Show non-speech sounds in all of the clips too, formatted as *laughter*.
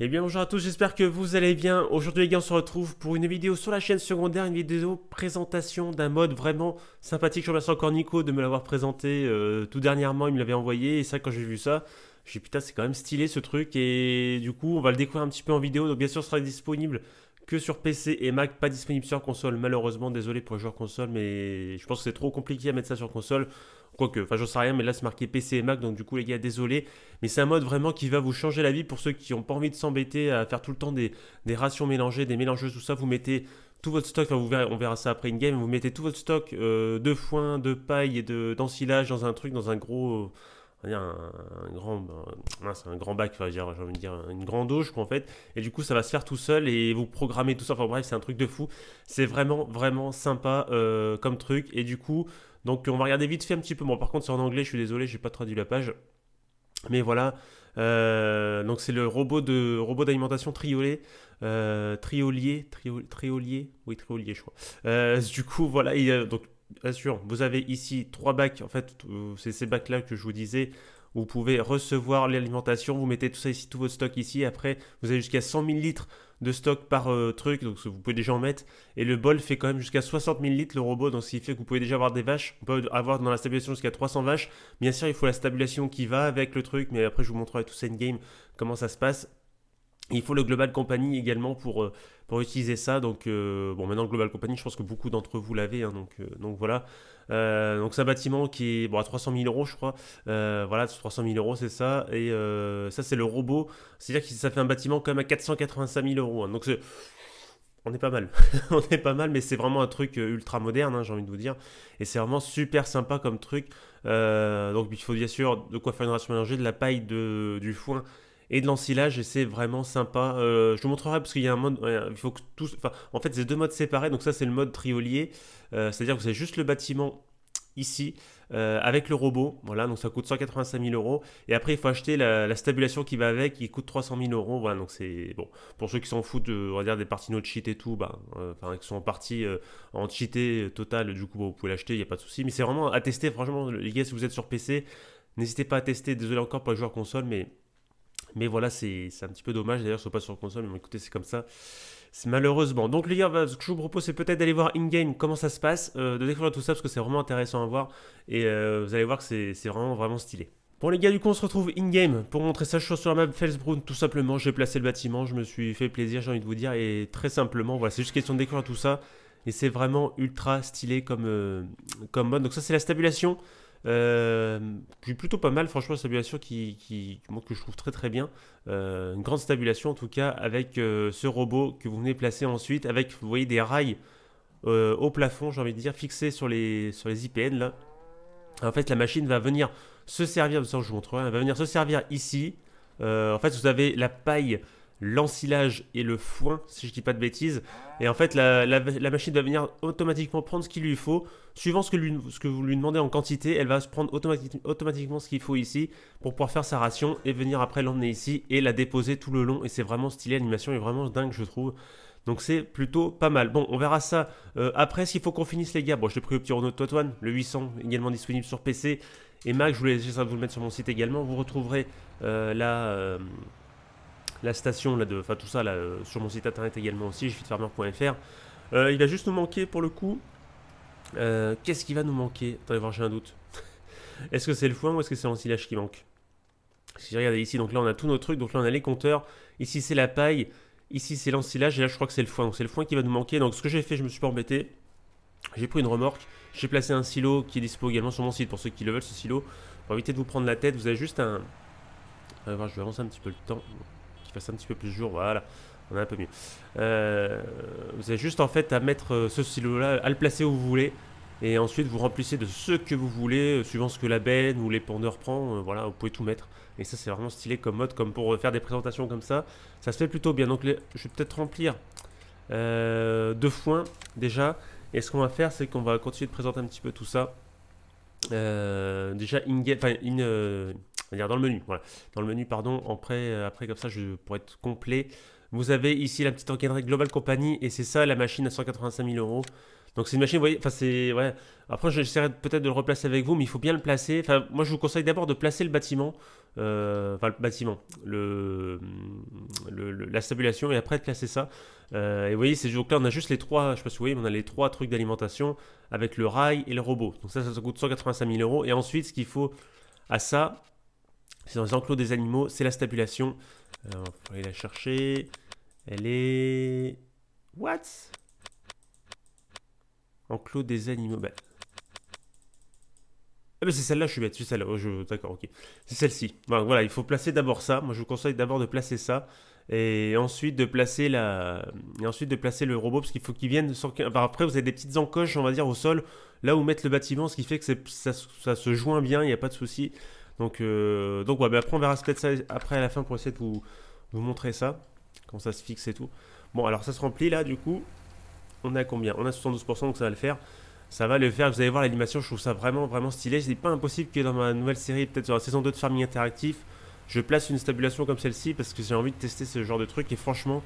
Et eh bien bonjour à tous, j'espère que vous allez bien. Aujourd'hui les gars, on se retrouve pour une vidéo sur la chaîne secondaire, une vidéo présentation d'un mode vraiment sympathique. Je remercie encore Nico de me l'avoir présenté euh, tout dernièrement, il me l'avait envoyé et ça quand j'ai vu ça, j'ai dit putain c'est quand même stylé ce truc et du coup on va le découvrir un petit peu en vidéo. Donc bien sûr ce sera disponible que sur PC et Mac, pas disponible sur console malheureusement, désolé pour les joueurs console mais je pense que c'est trop compliqué à mettre ça sur console. Quoique, enfin, j'en sais rien, mais là, c'est marqué PC et Mac, donc du coup, les gars, désolé. Mais c'est un mode vraiment qui va vous changer la vie pour ceux qui n'ont pas envie de s'embêter à faire tout le temps des, rations mélangées, des mélangeuses, tout ça. Vous mettez tout votre stock, enfin, vous on verra ça après une game, vous mettez tout votre stock euh, de foin, de paille et d'ensilage dans un truc, dans un gros. Un, un, grand un, un grand bac enfin, j'ai envie de dire une grande douche en fait et du coup ça va se faire tout seul et vous programmez tout ça enfin bref c'est un truc de fou c'est vraiment vraiment sympa euh, comme truc et du coup donc on va regarder vite fait un petit peu. Bon, par contre, c'est en anglais, je suis désolé, j'ai pas traduit la page. Mais voilà, euh, donc c'est le robot de robot d'alimentation triolet, euh, triolier, triolier, oui triolier je crois. Euh, du coup voilà, donc bien sûr, vous avez ici trois bacs. En fait, c'est ces bacs là que je vous disais. Vous pouvez recevoir l'alimentation, vous mettez tout ça ici, tout votre stock ici. Après, vous avez jusqu'à 100 000 litres de stock par euh, truc, donc vous pouvez déjà en mettre. Et le bol fait quand même jusqu'à 60 000 litres le robot, donc ce qui fait que vous pouvez déjà avoir des vaches. On peut avoir dans la stabilisation jusqu'à 300 vaches. Bien sûr, il faut la stabilisation qui va avec le truc, mais après, je vous montrerai tout ça in-game comment ça se passe il faut le Global Company également pour, euh, pour utiliser ça. Donc, euh, bon, maintenant, Global Company, je pense que beaucoup d'entre vous l'avez. Hein, donc, euh, donc, voilà. donc, c'est un bâtiment qui est bon, à 300 000 euros, je crois. voilà, 300 000 euros, c'est ça. Et ça, c'est le robot. C'est-à-dire que ça fait un bâtiment quand même à 485 000 euros. Hein. donc, on est pas mal. *laughs* on est pas mal, mais c'est vraiment un truc ultra moderne, hein, j'ai envie de vous dire. Et c'est vraiment super sympa comme truc. donc il faut bien sûr de quoi faire une ration mélangée, de la paille, de, du foin et de l'ensilage et c'est vraiment sympa. Euh, je vous montrerai parce qu'il y a un mode, il faut que tous, en fait c'est deux modes séparés, donc ça c'est le mode triolier, euh, c'est-à-dire que vous avez juste le bâtiment ici euh, avec le robot, voilà, donc ça coûte 185 000 euros, et après il faut acheter la, la stabulation qui va avec, Il coûte 300 000 euros, voilà, donc c'est, bon, pour ceux qui s'en foutent, de, on va dire, des parties no cheat et tout, bah, enfin, qui sont en partie en cheaté total, du coup, vous pouvez l'acheter, il n'y a pas de souci, mais c'est vraiment à tester, franchement, les gars, si vous êtes sur PC, N'hésitez pas à tester, désolé encore pour les joueurs console, mais mais voilà, c'est un petit peu dommage. D'ailleurs, ce n'est pas sur console, mais écoutez, c'est comme ça. C'est Malheureusement. Donc, les gars, bah, ce que je vous propose, c'est peut-être d'aller voir in-game comment ça se passe, euh, de découvrir tout ça parce que c'est vraiment intéressant à voir. Et euh, vous allez voir que c'est vraiment, vraiment stylé. Bon les gars, du coup on se retrouve in-game pour montrer ça. Je suis sur la map Felsbrun tout simplement. J'ai placé le bâtiment, je me suis fait plaisir, j'ai envie de vous dire. Et très simplement, voilà, c'est juste question de découvrir tout ça. Et c'est vraiment ultra stylé comme, euh, comme mode. Donc ça c'est la stabulation. Euh, plutôt pas mal, franchement, stabulation qui, qui que je trouve très très bien. Euh, une grande stabulation en tout cas avec euh, ce robot que vous venez placer ensuite, avec vous voyez des rails au plafond, j'ai envie de dire, fixés sur les, sur les IPN là. En fait, la machine va venir se servir, de ça je vous montrerai, elle va venir se servir ici. en fait, vous avez la paille l'ensilage et le foin, si je dis pas de bêtises. Et en fait, la, machine va venir automatiquement prendre ce qu'il lui faut. Suivant ce que, ce que vous lui demandez en quantité, elle va se prendre automatiquement automatiquement ce qu'il faut ici pour pouvoir faire sa ration et venir après l'emmener ici et la déposer tout le long. Et c'est vraiment stylé, l'animation est vraiment dingue, je trouve. Donc c'est plutôt pas mal. Bon, on verra ça euh, après. S'il faut qu'on finisse, les gars, bon, je pris au petit de Toitouane, le 800, également disponible sur PC et Mac. Je voulais vous le mettre sur mon site également. Vous retrouverez euh, la, la station, là, de, enfin tout ça, là, euh, sur mon site internet également aussi, jfitfarmer.fr. Euh, il va juste nous manquer pour le coup. Euh, qu'est-ce qui va nous manquer Attendez j'ai un doute. *laughs* est-ce que c'est le foin ou est-ce que c'est l'ensilage qui manque Si regardé ici, donc là on a tous nos trucs, donc là on a les compteurs, ici c'est la paille, ici c'est l'ensilage et là je crois que c'est le foin. Donc c'est le foin qui va nous manquer. Donc ce que j'ai fait, je me suis pas embêté. J'ai pris une remorque, j'ai placé un silo qui est dispo également sur mon site pour ceux qui le veulent ce silo. Pour éviter de vous prendre la tête, vous avez juste un... Attendez, voir, je vais avancer un petit peu le temps fasse un petit peu plus jour. Voilà, on a un peu mieux. Euh, vous avez juste en fait à mettre euh, ce silo-là, à le placer où vous voulez. Et ensuite, vous remplissez de ce que vous voulez, euh, suivant ce que la benne ou l'épandeur prend. voilà, vous pouvez tout mettre. Et ça, c'est vraiment stylé comme mode, comme pour faire des présentations comme ça. Ça se fait plutôt bien. Donc, je vais peut-être remplir de deux déjà. Et ce qu'on va faire, c'est qu'on va continuer de présenter un petit peu tout ça. déjà, in-game, enfin, in, cest dire dans le menu, voilà, dans le menu, pardon, après, euh, après comme ça, je, pourrais être complet, vous avez ici la petite encadrée Global Company, et c'est ça la machine à 185 000 euros. Donc c'est une machine, vous voyez, enfin c'est, ouais, après j'essaierai peut-être de le replacer avec vous, mais il faut bien le placer, enfin moi je vous conseille d'abord de placer le bâtiment, euh, enfin le bâtiment, le, la stabulation, et après de placer ça. Euh, et vous voyez, c'est... donc là on a juste les trois, je sais pas si vous voyez, on a les trois trucs d'alimentation avec le rail et le robot. Donc ça, ça coûte 185 000 euros, et ensuite ce qu'il faut à ça, c'est dans les enclos des animaux, c'est la stabulation. Euh, Alors, va la chercher. Elle est... What Enclos des animaux. Bah. Ah, c'est celle-là, je suis bête, c'est celle-là. Oh, d'accord, ok. C'est celle-ci. Voilà, voilà, il faut placer d'abord ça. Moi, je vous conseille d'abord de placer ça. Et ensuite de placer la... et ensuite de placer le robot parce qu'il faut qu'il vienne après vous avez des petites encoches on va dire au sol là où mettre le bâtiment ce qui fait que ça, ça se joint bien il n'y a pas de souci donc, euh, donc ouais, mais après, on verra peut-être ça après à la fin pour essayer de vous, montrer ça, comment ça se fixe et tout. Bon, alors ça se remplit là, du coup, on a combien On a 72%, donc ça va le faire. Ça va le faire, vous allez voir l'animation, je trouve ça vraiment, vraiment stylé. C'est pas impossible que dans ma nouvelle série, peut-être sur la saison 2 de Farming Interactif, je place une stabulation comme celle-ci parce que j'ai envie de tester ce genre de truc et franchement,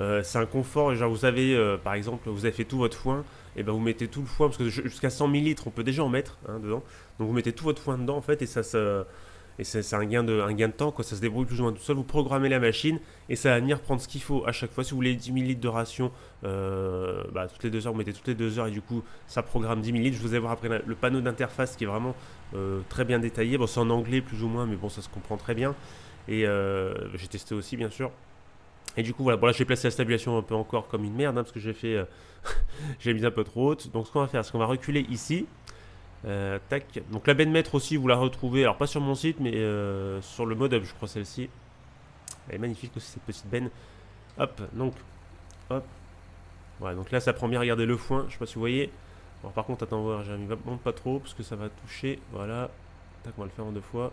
euh, c'est un confort. Genre, vous avez, euh, par exemple, vous avez fait tout votre foin, et ben vous mettez tout le foin, parce que jusqu'à 100 ml, on peut déjà en mettre hein, dedans. Donc vous mettez tout votre foin dedans, en fait, et ça, c'est un gain de, gain de temps, quoi. Ça se débrouille plus ou moins tout seul. Vous programmez la machine et ça va venir prendre ce qu'il faut à chaque fois. Si vous voulez 10 000 de ration, euh, bah, toutes les deux heures, vous mettez toutes les deux heures et du coup, ça programme 10 ml Je vous ai voir après le panneau d'interface qui est vraiment très bien détaillé. Bon, c'est en anglais plus ou moins, mais bon, ça se comprend très bien. Et j'ai testé aussi, bien sûr. Et du coup, voilà, bon, là j'ai placé la stabilisation un peu encore comme une merde, hein, parce que j'ai fait, euh, *laughs* j'ai mis un peu trop haute. Donc ce qu'on va faire, c'est qu'on va reculer ici. Euh, tac. Donc la benne maître aussi, vous la retrouvez, alors pas sur mon site, mais euh, sur le mode je crois celle-ci. Elle est magnifique aussi cette petite benne. Hop, donc, hop. Voilà, donc là ça prend bien, regardez le foin, je sais pas si vous voyez. Alors par contre, attends voir, j'arrive monte pas trop, parce que ça va toucher, voilà. Tac, on va le faire en deux fois.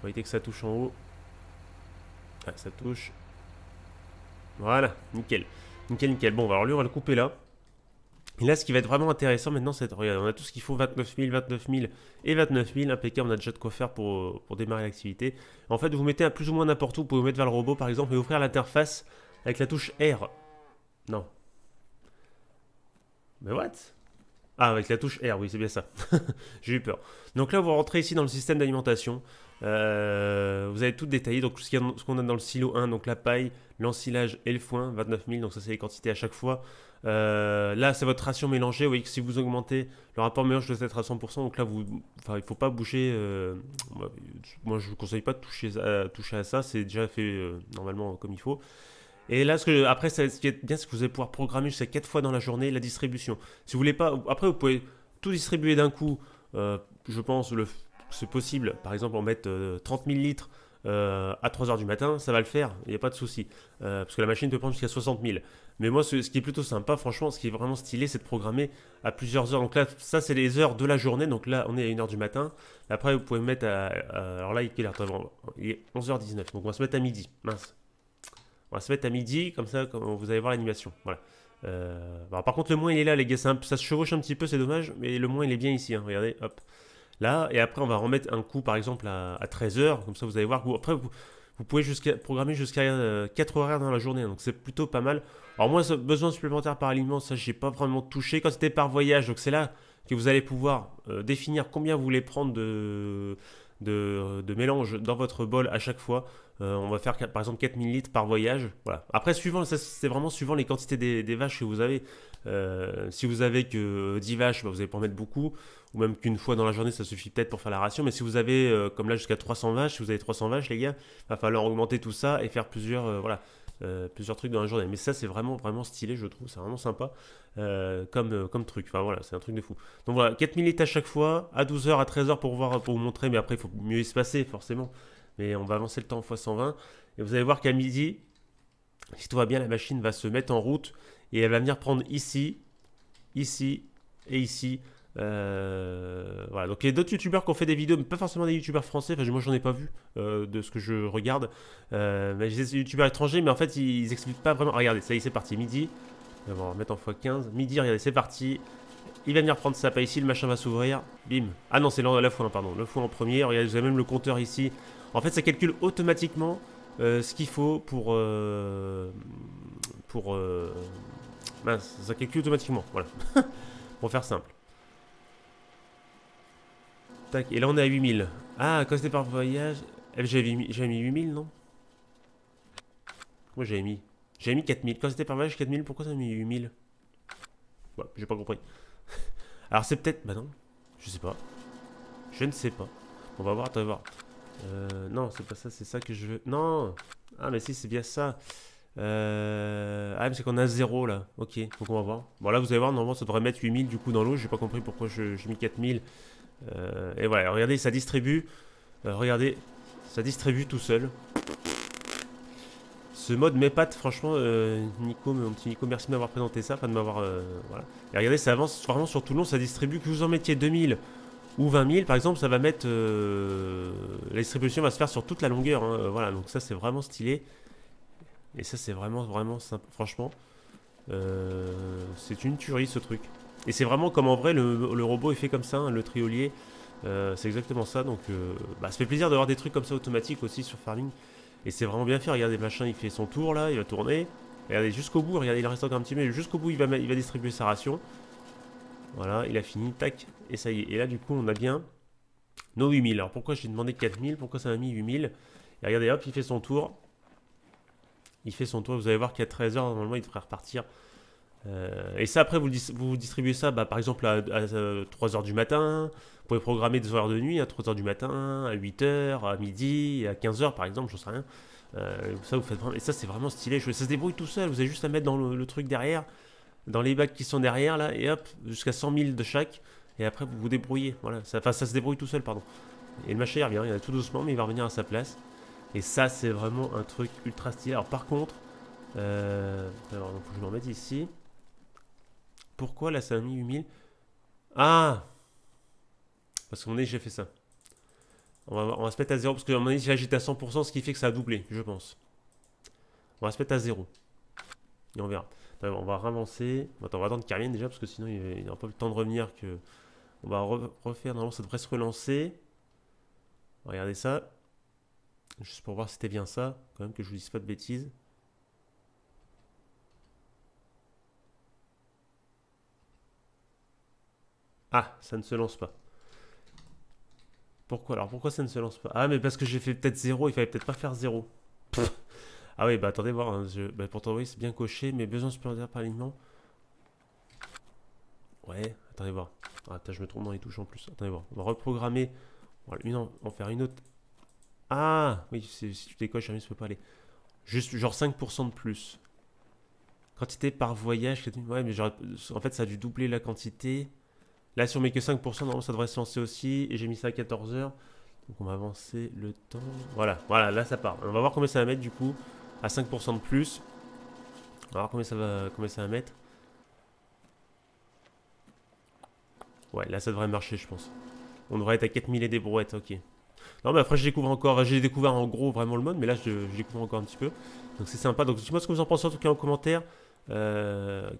Pour éviter que ça touche en haut. Ah, ça touche. Voilà, nickel. Nickel, nickel. Bon, bah, alors lui, on va le couper là. Et là, ce qui va être vraiment intéressant maintenant, c'est... Regarde, on a tout ce qu'il faut, 29 000, 29 000 et 29 000. Impeccable, on a déjà de quoi faire pour, euh, pour démarrer l'activité. En fait, vous mettez à plus ou moins n'importe où. Vous pouvez vous mettre vers le robot, par exemple, et ouvrir l'interface avec la touche R. Non. Mais what ah, avec la touche R, oui, c'est bien ça. *laughs* J'ai eu peur. Donc là, vous rentrez ici dans le système d'alimentation. Euh, vous avez tout détaillé, donc ce qu'on a dans le silo 1, donc la paille, l'ensilage et le foin, 29 000, donc ça c'est les quantités à chaque fois. Euh, là, c'est votre ration mélangée, vous voyez que si vous augmentez le rapport mélange doit être à 100%, donc là, il ne faut pas bouger. Euh, moi je ne vous conseille pas de toucher à ça, c'est déjà fait normalement comme il faut. Et là, ce que, après, ce qui est bien, c'est que vous allez pouvoir programmer jusqu'à 4 fois dans la journée la distribution. Si vous voulez pas, après, vous pouvez tout distribuer d'un coup. Euh, je pense que c'est possible. Par exemple, en mettre 30 euh, 000 litres euh, à 3 heures du matin, ça va le faire, il n'y a pas de souci. parce que la machine peut prendre jusqu'à 60 000. Mais moi, ce, qui est plutôt sympa, franchement, ce qui est vraiment stylé, c'est de programmer à plusieurs heures. Donc là, ça, c'est les heures de la journée. Donc là, on est à 1 heure du matin. Après, vous pouvez mettre à. alors là, il est, 11h19. Donc on va se mettre à midi. Mince. On va se mettre à midi, comme ça vous allez voir l'animation. Voilà. Euh, par contre, le moins il est là, les gars. ça se chevauche un petit peu, c'est dommage. Mais le moins il est bien ici. Hein. regardez, hop. Là, et après, on va remettre un coup, par exemple, à, 13h. Comme ça, vous allez voir. Vous, après, vous, pouvez jusqu'à programmer jusqu'à 4 euh, horaires dans la journée. Hein. Donc, c'est plutôt pas mal. Alors, moi, besoin supplémentaire par aliment, ça, j'ai pas vraiment touché. Quand c'était par voyage, donc c'est là que vous allez pouvoir euh, définir combien vous voulez prendre de de, mélange dans votre bol à chaque fois. Euh, on va faire par exemple 4000 litres par voyage. Voilà. Après, suivant, c'est vraiment suivant les quantités des, vaches que vous avez. Euh, si vous avez que 10 euh, vaches, bah, vous n'allez pas en mettre beaucoup. Ou même qu'une fois dans la journée, ça suffit peut-être pour faire la ration. Mais si vous avez, comme là, jusqu'à 300 vaches, si vous avez 300 vaches, les gars, va falloir augmenter tout ça et faire plusieurs. voilà. Euh, plusieurs trucs dans la journée. Mais ça, c'est vraiment, vraiment stylé, je trouve. C'est vraiment sympa euh, comme, euh, comme truc. Enfin voilà, c'est un truc de fou. Donc voilà, 4 minutes à chaque fois, à 12h, à 13h pour, voir, pour vous montrer. Mais après, il faut mieux espacer, forcément. Mais on va avancer le temps x 120. Et vous allez voir qu'à midi, si tout va bien, la machine va se mettre en route. Et elle va venir prendre ici, ici et ici. Euh, voilà, donc il y a d'autres youtubeurs qui ont fait des vidéos, mais pas forcément des youtubeurs français, enfin moi j'en ai pas vu euh, de ce que je regarde. Euh, mais j'ai des youtubeurs étrangers, mais en fait ils, expliquent pas vraiment. regardez, ça y est, c'est parti, midi. On va en x15. Midi, regardez, c'est parti. Il va venir prendre sa pas ici, le machin va s'ouvrir. Bim. Ah non, c'est la fois, pardon, le fois en premier. Regardez, vous avez même le compteur ici. En fait, ça calcule automatiquement ce qu'il faut pour. pour. Mince, ça calcule automatiquement, voilà. *laughs* pour faire simple. Tac, et là on est à 8000. Ah, quand c'était par voyage... Eh, j'avais mis, 8000, non Moi j'avais mis... J'avais mis 4000. Quand c'était par voyage, 4000, pourquoi ça mis 8000 Ouais, j'ai pas compris. *laughs* Alors c'est peut-être... Bah non, je sais pas. Je ne sais pas. On va voir, tu voir. Euh, non, c'est pas ça, c'est ça que je veux. Non Ah, mais si, c'est bien ça. Euh, ah, mais c'est qu'on a 0 là. Ok, faut qu'on va voir. Bon, là, vous allez voir, normalement, ça devrait mettre 8000 du coup dans l'eau. J'ai pas compris pourquoi j'ai mis 4000. Euh, et voilà, regardez, ça distribue. Euh, regardez, ça distribue tout seul. Ce mode mes pattes, franchement, euh, Nico, mon petit Nico, merci de m'avoir présenté ça, enfin de m'avoir... voilà. Et regardez, ça avance vraiment sur tout le long, ça distribue, que vous en mettiez 2000 ou 20 000, par exemple, ça va mettre... la distribution va se faire sur toute la longueur, hein, voilà, donc ça c'est vraiment stylé. Et ça c'est vraiment, vraiment simple, franchement. c'est une tuerie ce truc. Et c'est vraiment comme en vrai, le, robot est fait comme ça, hein, le triolier. Euh, c'est exactement ça, donc euh, bah, ça fait plaisir d'avoir des trucs comme ça automatiques aussi sur Farming. Et c'est vraiment bien fait, regardez machin, il fait son tour là, il va tourner. Regardez jusqu'au bout, regardez il reste encore un petit mais jusqu'au bout il va, il va distribuer sa ration. Voilà, il a fini, tac, et ça y est. Et là du coup on a bien nos 8000. Alors pourquoi j'ai demandé 4000, pourquoi ça m'a mis 8000 Et regardez hop, il fait son tour. Il fait son tour, vous allez voir qu'à 13h normalement il devrait repartir. Euh, et ça, après, vous, vous distribuez ça, bah, par exemple, à, 3h euh, du matin. Vous pouvez programmer des horaires de nuit à 3h du matin, à 8h, à midi, à 15h, par exemple, j'en sais rien. Euh, ça, vous faites Et ça, c'est vraiment stylé. Ça se débrouille tout seul. Vous avez juste à mettre dans le, truc derrière, dans les bacs qui sont derrière, là, et hop, jusqu'à 100 000 de chaque. Et après, vous vous débrouillez. Voilà. enfin, ça se débrouille tout seul, pardon. Et le machin, il revient. Il a tout doucement, mais il va revenir à sa place. Et ça, c'est vraiment un truc ultra stylé. Alors, par contre, euh... alors, faut que je m'en mette ici. Pourquoi là ça a 8000 Ah Parce qu'on est j'ai fait ça. On va, se mettre à zéro parce que à un moment à 100%, ce qui fait que ça a doublé, je pense. On va se mettre à zéro Et on verra. on va ravancer. Attends, on va attendre qu'il déjà parce que sinon il n'y aura pas le temps de revenir. que On va refaire. Normalement, ça devrait se relancer. Regardez ça. Juste pour voir si c'était bien ça. Quand même que je vous dise pas de bêtises. Ah, ça ne se lance pas. Pourquoi alors Pourquoi ça ne se lance pas Ah, mais parce que j'ai fait peut-être 0, il fallait peut-être pas faire 0. ah oui, bah attendez voir. pourtant, oui, c'est bien coché, mais besoin supplémentaire par alignement. Ouais, attendez voir. Ah, attends, je me trompe dans les touches en plus. Attendez voir. On va reprogrammer. On va, en... faire une autre. Ah Oui, si tu décoches, ne peut pas aller. Juste genre 5% de plus. Quantité par voyage. Ouais, mais genre, en fait, ça a dû doubler la quantité. Là, si on met que 5%, normalement, ça devrait se lancer aussi. Et j'ai mis ça à 14 h Donc, on va avancer le temps. Voilà, voilà, là, ça part. On va voir combien ça va mettre, du coup, à 5% de plus. On va voir combien ça va, mettre. Ouais, là, ça devrait marcher, je pense. On devrait être à 4000 et des brouettes, ok. Non, mais après, je découvre encore. J'ai découvert en gros vraiment le mode, mais là, je, découvre encore un petit peu. Donc, c'est sympa. Donc, dites-moi ce que vous en pensez en tout cas en commentaire. 4000. Euh,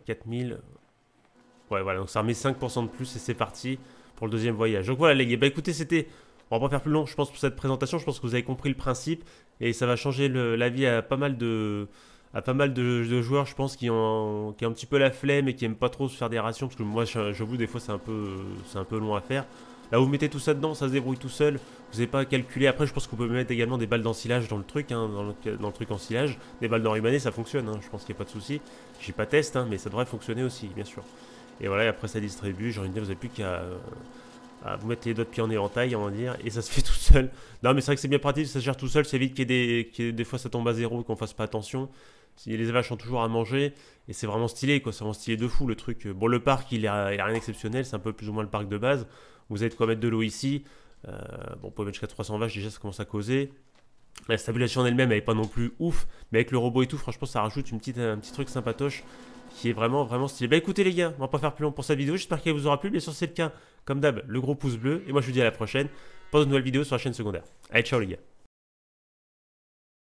Ouais, voilà, donc ça remet 5% de plus et c'est parti pour le deuxième voyage. Donc voilà, les gars, bah écoutez, c'était. On va pas faire plus long, je pense, pour cette présentation. Je pense que vous avez compris le principe et ça va changer la vie à pas mal de à pas mal de, joueurs, je pense, qui ont, qui un petit peu la flemme et qui aiment pas trop se faire des rations, parce que moi, j'avoue, des fois, c'est un, peu, un peu long à faire. Là, vous mettez tout ça dedans, ça se débrouille tout seul, vous n'avez pas à calculer. Après, je pense qu'on peut mettre également des balles d'ensilage dans le truc, hein, dans, le, dans, le, truc ensilage. Des balles d'enrimané, ça fonctionne, hein, je pense qu'il n'y a pas de souci. J'ai pas test, hein, mais ça devrait fonctionner aussi, bien sûr. Et voilà, après ça distribue. Genre une vous n'avez plus qu'à euh, vous mettre les doigts de en éventail, on va dire, et ça se fait *laughs* tout seul. Non, mais c'est vrai que c'est bien pratique, ça se gère tout seul, C'est vite qu'il y ait des, des fois ça tombe à zéro, et qu'on fasse pas attention. Les vaches ont toujours à manger, et c'est vraiment stylé, quoi, c'est vraiment stylé de fou le truc. Bon, le parc, il a, a rien d'exceptionnel, c'est un peu plus ou moins le parc de base. Vous avez de quoi mettre de l'eau ici. Euh, bon, pour mettre jusqu'à 300 vaches, déjà ça commence à causer. La stabilisation en elle-même, elle est pas non plus ouf, mais avec le robot et tout, franchement, ça rajoute une petite, un petit truc sympatoche qui est vraiment, vraiment stylé. Bah écoutez les gars, on va pas faire plus long pour cette vidéo. J'espère qu'elle vous aura plu. Bien sur cette c'est le cas, comme d'hab, le gros pouce bleu. Et moi, je vous dis à la prochaine pour de nouvelles vidéos sur la chaîne secondaire. Allez, ciao les gars.